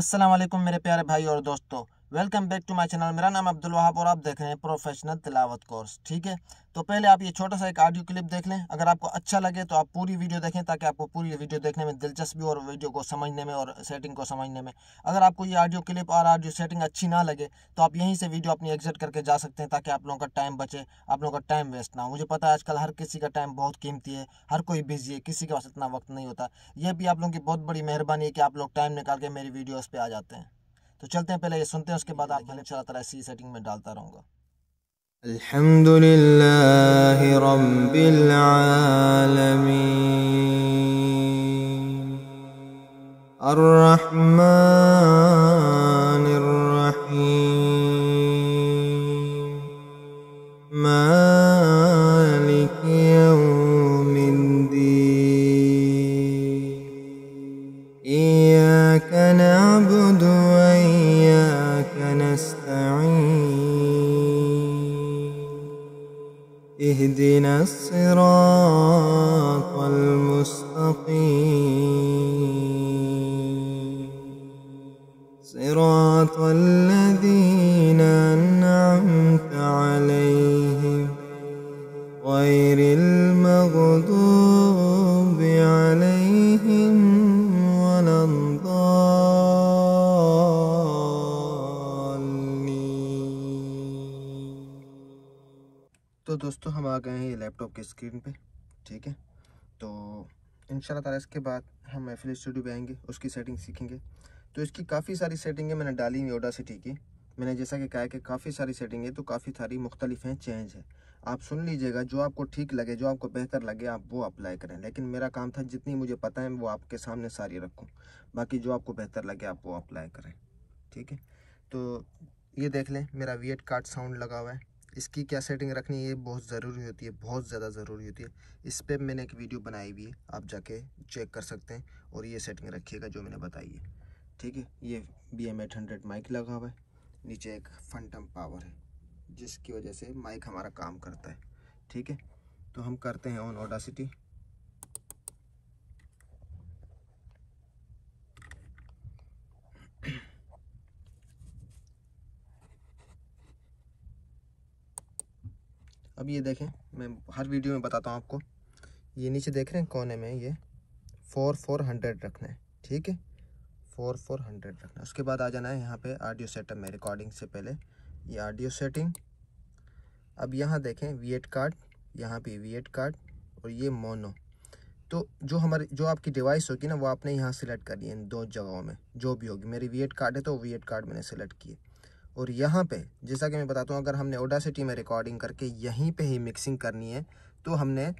असलम मेरे प्यारे भाई और दोस्तों welcome back to my channel मेरा नाम अब्दुल वहाब और आप देख रहे हैं प्रोफेशनल तिलावत कोर्स ठीक है तो पहले आप ये छोटा सा एक ऑडियो क्लिप देख लें अगर आपको अच्छा लगे तो आप पूरी वीडियो देखें ताकि आपको पूरी वीडियो देखने में दिलचस्पी और वीडियो को समझने में और सेटिंग को समझने में अगर आपको ये ऑडियो क्लिप और ऑडियो सेटिंग अच्छी ना लगे तो आप यहीं से वीडियो अपनी एग्जिट करके जा सकते हैं ताकि आप लोगों का टाइम बचे आप लोगों का टाइम वेस्ट ना हो मुझे पता है आजकल हर किसी का टाइम बहुत कीमती है हर कोई बिजी है किसी के पास इतना वक्त नहीं होता यह भी आप लोगों की बहुत बड़ी मेहरबानी है कि आप लोग टाइम निकाल के मेरी वीडियोज़ पर आ जाते हैं تو چلتے ہیں پہلے یہ سنتے ہیں اس کے بعد آپ انشاء اللہ تعالیٰ اسی سیٹنگ میں ڈالتا رہوں گا الحمد للہ رب العالمين الرحمن الرحیم صراط الذين أنعمت عليهم غير المغضوب عليهم ولا الضالين तो दोस्तों हम आ गए हैं लैपटॉप की स्क्रीन पे ठीक है तो इन ताला इसके बाद हम एफिल स्टूडियो भी आएंगे उसकी सेटिंग सीखेंगे तो इसकी काफ़ी सारी सेटिंगें मैंने डाली ओडा सिटी की मैंने जैसा कि कहा कि काफ़ी सारी सेटिंग है तो काफ़ी सारी मुख्तलिफ हैं चेंज है आप सुन लीजिएगा जो आपको ठीक लगे जो आपको बेहतर लगे आप वो अप्लाई करें लेकिन मेरा काम था जितनी मुझे पता है वो आपके सामने सारी रखूँ बाकी जो आपको बेहतर लगे आप वो अप्लाई करें ठीक है तो ये देख लें मेरा वी एट कार्ड साउंड लगा हुआ है इसकी क्या सेटिंग रखनी है ये बहुत ज़रूरी होती है बहुत ज़्यादा ज़रूरी होती है इस पर मैंने एक वीडियो बनाई हुई है आप जाके चेक कर सकते हैं और ये सेटिंग रखिएगा जो मैंने बताई है ठीक है ये B M eight hundred mic लगा हुआ है नीचे एक फंटम पावर है जिसकी वजह से माइक हमारा काम करता है ठीक है तो हम करते हैं ऑन ओडासिटी अब ये देखें मैं हर वीडियो में बताता हूँ आपको ये नीचे देख रहे हैं कोने में ये फोर फोर हंड्रेड रखना है ठीक है फोर फोर हंड्रेड रखना उसके बाद आ जाना है यहाँ पे ऑडियो सेटअप में रिकॉर्डिंग से पहले ये ऑडियो सेटिंग अब यहाँ देखें वी एट कार्ड यहाँ पे वी एट कार्ड और ये मोनो तो जो हमारे जो आपकी डिवाइस होगी ना वो आपने यहाँ सेलेक्ट करनी है इन दो जगहों में जो भी होगी मेरी वी एट कार्ड है तो वी एट कार्ड मैंने सेलेक्ट किए और यहाँ पे जैसा कि मैं बताता हूँ अगर हमने ओडा सिटी में रिकॉर्डिंग करके यहीं पे ही मिक्सिंग करनी है तो हमने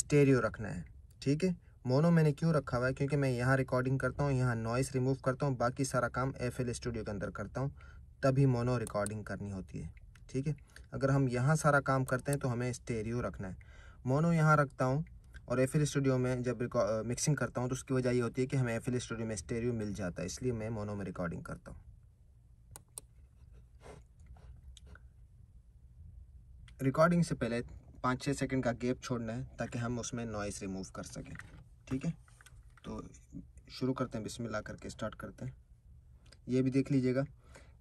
स्टेरियो रखना है ठीक है मोनो मैंने क्यों रखा हुआ है क्योंकि मैं यहाँ रिकॉर्डिंग करता हूँ यहाँ नॉइस रिमूव करता हूँ बाकी सारा काम एफ स्टूडियो के अंदर करता हूँ तभी मोनो रिकॉर्डिंग करनी होती है ठीक है अगर हम यहाँ सारा काम करते हैं तो हमें स्टेरियो रखना है मोनो यहाँ रखता हूँ और एफ स्टूडियो में जब मिक्सिंग करता हूँ तो उसकी वजह ये होती है कि हमें एफ स्टूडियो में स्टेरियो मिल जाता है इसलिए मैं मोनो में रिकॉर्डिंग करता हूँ रिकॉर्डिंग से पहले पाँच छः सेकंड का गैप छोड़ना है ताकि हम उसमें नॉइस रिमूव कर सकें ठीक है तो शुरू करते हैं बिस्मिल्ला करके स्टार्ट करते हैं ये भी देख लीजिएगा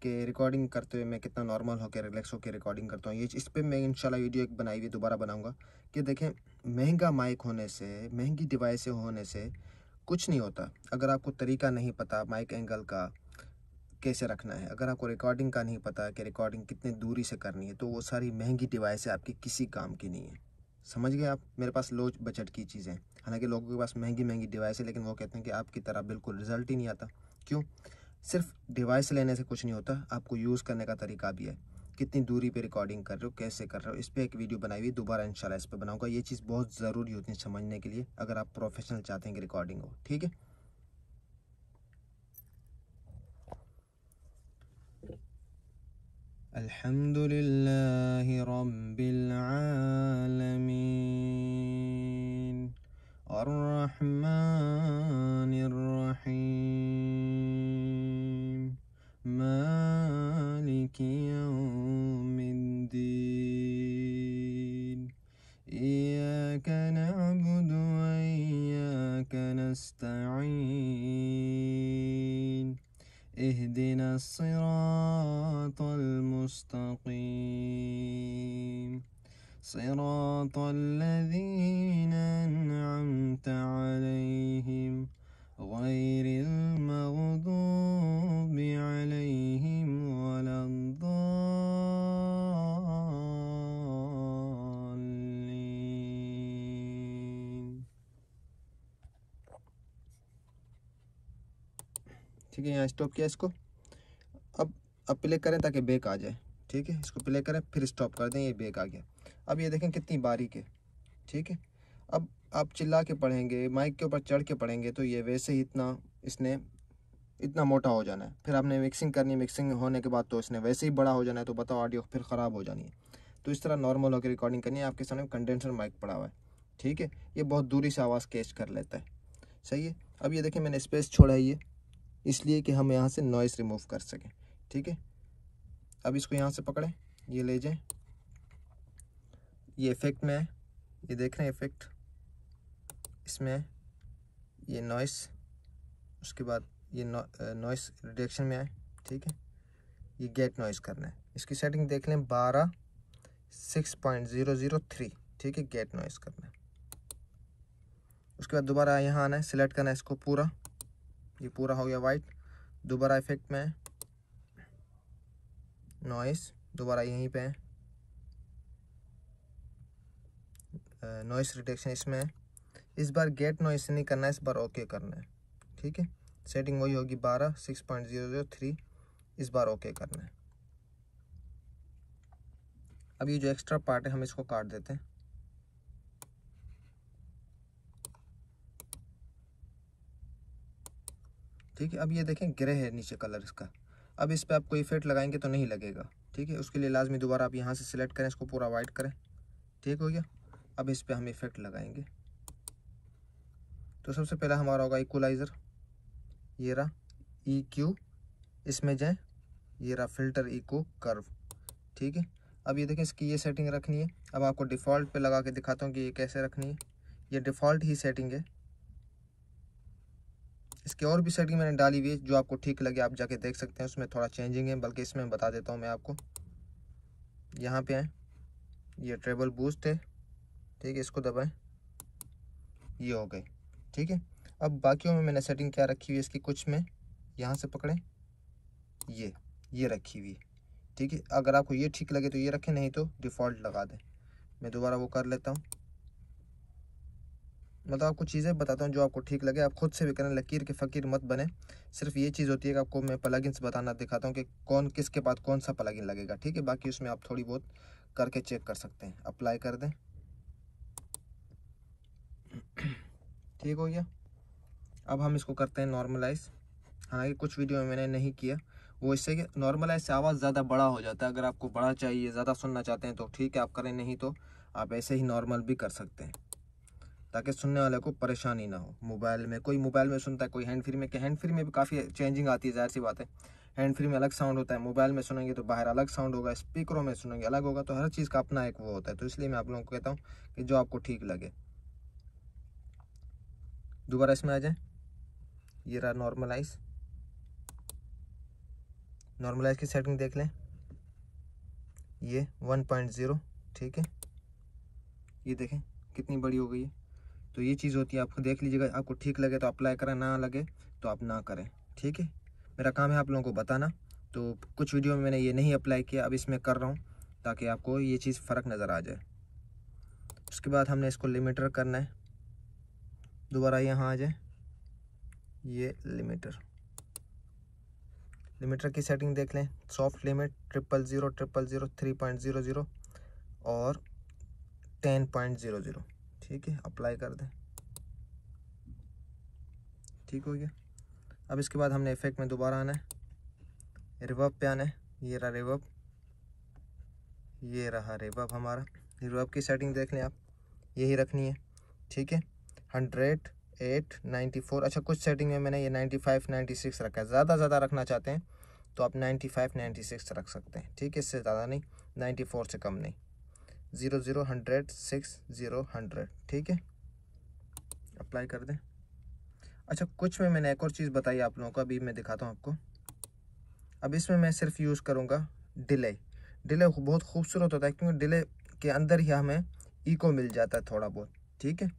कि रिकॉर्डिंग करते हुए मैं कितना नॉर्मल होकर रिलैक्स होकर रिकॉर्डिंग करता हूँ ये इस पर मैं इंशाल्लाह वीडियो एक बनाई हुई दोबारा बनाऊँगा कि देखें महंगा माइक होने से महंगी डिवाइस होने से कुछ नहीं होता अगर आपको तरीका नहीं पता माइक एंगल का कैसे रखना है अगर आपको रिकॉर्डिंग का नहीं पता कि रिकॉर्डिंग कितने दूरी से करनी है तो वो सारी महंगी डिवाइसें आपकी किसी काम की नहीं है समझ गए आप मेरे पास लो बजट की चीज़ें हालांकि लोगों के पास महंगी महंगी डिवाइस है लेकिन वो कहते हैं कि आपकी तरह बिल्कुल रिजल्ट ही नहीं आता क्यों सिर्फ डिवाइस लेने से कुछ नहीं होता आपको यूज़ करने का तरीका भी है कितनी दूरी पे रिकॉर्डिंग कर रहे हो कैसे कर रहे हो इस पर एक वीडियो बनाई हुई दोबारा इंशाल्लाह इस पर बनाऊंगा ये चीज़ बहुत ज़रूरी होती है समझने के लिए अगर आप प्रोफेशनल चाहते हैं कि रिकॉर्डिंग हो ठीक है الحمد لله رب العالمين الرحمن الرحيم ما مستقيم صراط الذين أنعمت عليهم غير المغضوب عليهم ولا الضالين ठीक है यहाँ स्टॉप किया इसको अब प्ले करें ताकि बेक आ जाए ठीक है इसको प्ले करें फिर स्टॉप कर दें ये बेक आ गया अब ये देखें कितनी बारीक है ठीक है अब आप चिल्ला के पढ़ेंगे माइक के ऊपर चढ़ के पढ़ेंगे तो ये वैसे ही इतना इसने इतना मोटा हो जाना है फिर आपने मिक्सिंग करनी मिक्सिंग होने के बाद तो इसने वैसे ही बड़ा हो जाना है तो बताओ ऑडियो फिर ख़राब हो जानी है तो इस तरह नॉर्मल होकर रिकॉर्डिंग करनी है आपके सामने कंडेंसर माइक पड़ा हुआ है ठीक है ये बहुत दूरी से आवाज़ कैच कर लेता है सही है अब ये देखें मैंने स्पेस छोड़ा है ये इसलिए कि हम यहाँ से नॉइस रिमूव कर सकें ठीक है अब इसको यहाँ से पकड़ें ये ले जाएं ये इफेक्ट में है ये देख रहे हैं इफेक्ट इसमें ये नॉइस उसके बाद ये नॉइस रिडक्शन में है ठीक है ये गेट नॉइस करना है इसकी सेटिंग देख लें बारह six point zero zero three ठीक है गेट नॉइस करना है उसके बाद दोबारा यहाँ आना है सिलेक्ट करना है इसको पूरा ये पूरा हो गया वाइट दोबारा इफेक्ट में है नॉइस दोबारा यहीं पे है नॉइस रिटेक्शन इसमें है इस बार गेट नॉइस नहीं करना है इस बार ओके करना है ठीक है सेटिंग वही होगी बारह six point zero zero three इस बार ओके करना है अब ये जो एक्स्ट्रा पार्ट है हम इसको काट देते हैं ठीक है अब ये देखें ग्रे है नीचे कलर इसका अब इस पर आप कोई इफेक्ट लगाएंगे तो नहीं लगेगा ठीक है उसके लिए लाजमी दोबारा आप यहाँ से सिलेक्ट करें इसको पूरा वाइट करें ठीक हो गया अब इस पर हम इफेक्ट लगाएंगे तो सबसे पहला हमारा होगा इक्वलाइज़र ये रहा ई e क्यू इसमें जाएँ ये रहा फिल्टर इको कर्व ठीक है अब ये देखें इसकी ये सेटिंग रखनी है अब आपको डिफ़ॉल्ट पे लगा के दिखाता हूँ कि ये कैसे रखनी है ये डिफ़ॉल्ट ही सेटिंग है इसके और भी सेटिंग मैंने डाली हुई है जो आपको ठीक लगे आप जाके देख सकते हैं उसमें थोड़ा चेंजिंग है बल्कि इसमें बता देता हूँ मैं आपको यहाँ पे आए ये ट्रेबल बूस्ट है ठीक है इसको दबाएं ये हो गए ठीक है अब बाकियों में मैंने सेटिंग क्या रखी हुई है इसकी कुछ में यहाँ से पकड़ें ये ये रखी हुई है ठीक है अगर आपको ये ठीक लगे तो ये रखें नहीं तो डिफ़ॉल्ट लगा दें मैं दोबारा वो कर लेता हूँ मतलब आपको चीज़ें बताता हूँ जो आपको ठीक लगे आप खुद से भी करें लकीर के फ़कीर मत बने सिर्फ ये चीज़ होती है कि आपको मैं प्लगइन्स बताना दिखाता हूँ कि कौन किसके बाद कौन सा प्लगइन लगेगा ठीक है बाकी उसमें आप थोड़ी बहुत करके चेक कर सकते हैं अप्लाई कर दें ठीक हो गया अब हम इसको करते हैं नॉर्मलाइज हालांकि कुछ वीडियो में मैंने नहीं किया वो इससे कि नॉर्मलाइज से आवाज़ ज़्यादा बड़ा हो जाता है अगर आपको बड़ा चाहिए ज़्यादा सुनना चाहते हैं तो ठीक है आप करें नहीं तो आप ऐसे ही नॉर्मल भी कर सकते हैं ताकि सुनने वाले को परेशानी ना हो मोबाइल में कोई मोबाइल में सुनता है कोई हैंड फ्री में कि हैंड फ्री में भी काफ़ी चेंजिंग आती है जाहिर सी बात है हैंड फ्री में अलग साउंड होता है मोबाइल में सुनेंगे तो बाहर अलग साउंड होगा स्पीकरों में सुनेंगे अलग होगा तो हर चीज़ का अपना एक वो होता है तो इसलिए मैं आप लोगों को कहता हूँ कि जो आपको ठीक लगे दोबारा इसमें आ जाए ये रहा नॉर्मलाइज नॉर्मलाइज की सेटिंग देख लें ये वन ठीक है ये देखें कितनी बड़ी हो गई है तो ये चीज़ होती है आपको देख लीजिएगा आपको ठीक लगे तो अप्लाई करें ना लगे तो आप ना करें ठीक है मेरा काम है आप लोगों को बताना तो कुछ वीडियो में मैंने ये नहीं अप्लाई किया अब इसमें कर रहा हूँ ताकि आपको ये चीज़ फ़र्क नज़र आ जाए उसके बाद हमने इसको लिमिटर करना है दोबारा यहाँ आ जाए ये लिमिटर लिमिटर की सेटिंग देख लें soft limit triple zero triple zero three point zero zero और टेन पॉइंट ज़ीरो ज़ीरो ठीक है अप्लाई कर दें ठीक हो गया अब इसके बाद हमने इफेक्ट में दोबारा आना है रिवब पे आना है ये रहा रिवब ये रहा रिवब हमारा रिवब की सेटिंग देख लें आप यही रखनी है ठीक है हंड्रेड एट नाइन्टी फोर अच्छा कुछ सेटिंग में मैंने ये नाइन्टी फाइव नाइन्टी सिक्स रखा है ज़्यादा ज़्यादा रखना चाहते हैं तो आप नाइन्टी फाइव नाइन्टी सिक्स रख सकते हैं ठीक है इससे ज़्यादा नहीं नाइन्टी फोर से कम नहीं zero zero hundred six zero hundred ठीक है अप्लाई कर दें अच्छा कुछ में मैंने एक और चीज़ बताई आप लोगों को अभी मैं दिखाता हूँ आपको अब इसमें मैं सिर्फ यूज़ करूँगा डिले डिले बहुत खूबसूरत होता है क्योंकि डिले के अंदर ही हमें ईको मिल जाता है थोड़ा बहुत ठीक है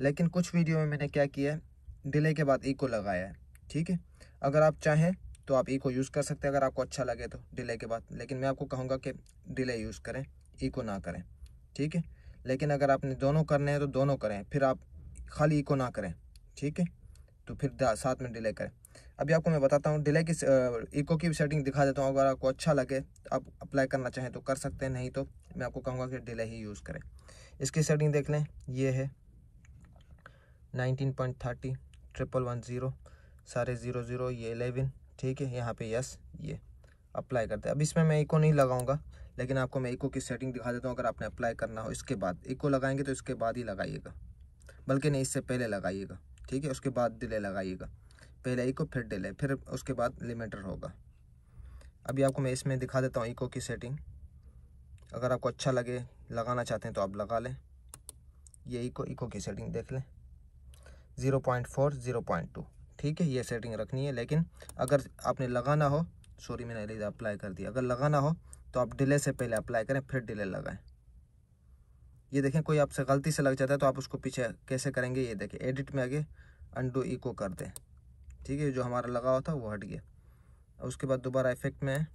लेकिन कुछ वीडियो में मैंने क्या किया है डिले के बाद ईको लगाया है ठीक है अगर आप चाहें तो आप ईको यूज़ कर सकते हैं अगर आपको अच्छा लगे तो डिले के बाद लेकिन मैं आपको कहूँगा कि डिले यूज़ करें इको ना करें ठीक है लेकिन अगर आपने दोनों करने हैं तो दोनों करें फिर आप खाली इको ना करें ठीक है तो फिर साथ में डिले करें अभी आपको मैं बताता हूँ डिले की इको की सेटिंग दिखा देता हूँ अगर आपको अच्छा लगे तो आप अप्लाई करना चाहें तो कर सकते हैं नहीं तो मैं आपको कहूँगा कि डिले ही यूज़ करें इसकी सेटिंग देख लें ये है nineteen point thirty triple one zero सारे ज़ीरो ज़ीरो ये एलेवन ठीक है यहाँ पे यस ये अप्लाई करते हैं अब इसमें मैं इको नहीं लगाऊंगा लेकिन आपको मैं इको की सेटिंग दिखा देता हूँ अगर आपने अप्लाई करना हो इसके बाद इको लगाएंगे तो इसके बाद ही लगाइएगा बल्कि नहीं इससे पहले लगाइएगा ठीक है उसके बाद डिले लगाइएगा पहले इको फिर डिले फिर उसके बाद लिमिटर होगा अभी आपको मैं इसमें दिखा देता हूँ इको की सेटिंग अगर आपको अच्छा लगे लगाना चाहते हैं तो आप लगा लें ये इको इको की सेटिंग देख लें zero point four zero point two ठीक है ये सेटिंग रखनी है लेकिन अगर आपने लगाना हो सॉरी मैंने अप्लाई कर दिया अगर लगाना हो तो आप डिले से पहले अप्लाई करें फिर डिले लगाएं ये देखें कोई आपसे गलती से लग जाता है तो आप उसको पीछे कैसे करेंगे ये देखें एडिट में आगे अंडू इको कर दें ठीक है जो हमारा लगा हुआ था वो हट गया उसके बाद दोबारा इफेक्ट में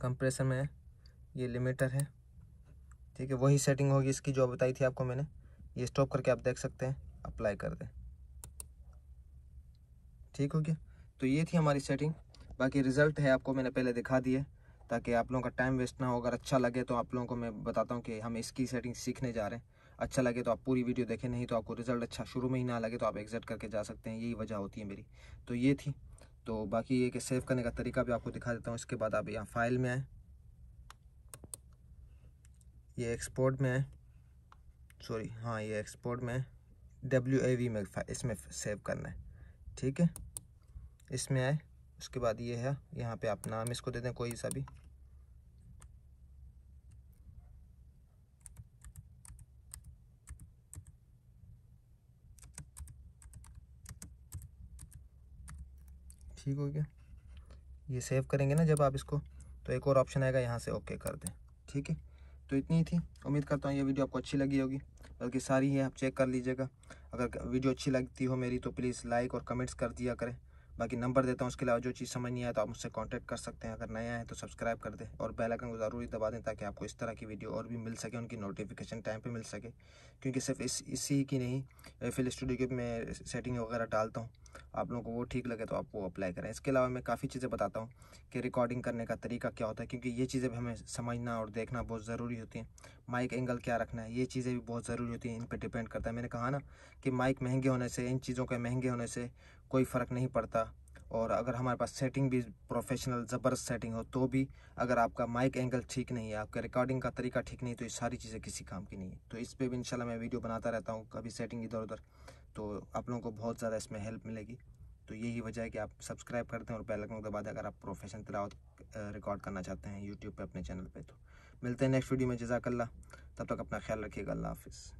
कंप्रेसर में ये लिमिटर है ठीक है वही सेटिंग होगी इसकी जो बताई थी आपको मैंने ये स्टॉप करके आप देख सकते हैं अप्लाई कर दें ठीक हो गया तो ये थी हमारी सेटिंग बाकी रिजल्ट है आपको मैंने पहले दिखा दिए ताकि आप लोगों का टाइम वेस्ट ना हो अगर अच्छा लगे तो आप लोगों को मैं बताता हूँ कि हम इसकी सेटिंग सीखने जा रहे हैं अच्छा लगे तो आप पूरी वीडियो देखें नहीं तो आपको रिजल्ट अच्छा शुरू में ही ना लगे तो आप एग्जिट करके जा सकते हैं यही वजह होती है मेरी तो ये थी तो बाकी ये कि सेव करने का तरीका भी आपको दिखा देता हूँ इसके बाद आप यहाँ फाइल में आए ये एक्सपोर्ट में है सॉरी हाँ ये एक्सपोर्ट में डब्ल्यू ए वी में इसमें सेव करना है ठीक है इसमें आए उसके बाद ये है यहाँ पे आप नाम इसको दे दें कोई सा भी ठीक हो गया ये सेव करेंगे ना जब आप इसको तो एक और ऑप्शन आएगा यहाँ से ओके कर दें ठीक है तो इतनी ही थी उम्मीद करता हूँ ये वीडियो आपको अच्छी लगी होगी बल्कि सारी ही आप चेक कर लीजिएगा अगर वीडियो अच्छी लगती हो मेरी तो प्लीज़ लाइक और कमेंट्स कर दिया करें बाकी नंबर देता हूँ उसके अलावा जो चीज़ समझ नहीं आया तो आप मुझसे कॉन्टैक्ट कर सकते हैं अगर नया है तो सब्सक्राइब कर दें और बेल आइकन को ज़रूरी दबा दें ताकि आपको इस तरह की वीडियो और भी मिल सके उनकी नोटिफिकेशन टाइम पर मिल सके क्योंकि सिर्फ इस इसी की नहीं फिल स्टूडियो की मैं सेटिंग वगैरह डालता हूँ आप लोगों को वो ठीक लगे तो आप वो अप्लाई करें इसके अलावा मैं काफ़ी चीज़ें बताता हूँ कि रिकॉर्डिंग करने का तरीका क्या होता है क्योंकि ये चीज़ें भी हमें समझना और देखना बहुत ज़रूरी होती हैं माइक एंगल क्या रखना है ये चीज़ें भी बहुत ज़रूरी होती हैं इन पर डिपेंड करता है मैंने कहा ना कि माइक महंगे होने से इन चीज़ों के महंगे होने से कोई फ़र्क नहीं पड़ता और अगर हमारे पास सेटिंग भी प्रोफेशनल ज़बरदस्त सेटिंग हो तो भी अगर आपका माइक एंगल ठीक नहीं है आपके रिकॉर्डिंग का तरीका ठीक नहीं तो ये सारी चीज़ें किसी काम की नहीं है तो इस पर भी इनशाला मैं वीडियो बनाता रहता हूँ कभी सेटिंग इधर उधर तो आप लोगों को बहुत ज़्यादा इसमें हेल्प मिलेगी तो यही वजह है कि आप सब्सक्राइब करते हैं और पहले के बाद अगर आप प्रोफेशनल तलावत रिकॉर्ड करना चाहते हैं यूट्यूब पर अपने चैनल पर तो मिलते हैं नेक्स्ट वीडियो में जजाकल्ला तब तक अपना ख्याल रखिएगा अल्लाह हाफिज़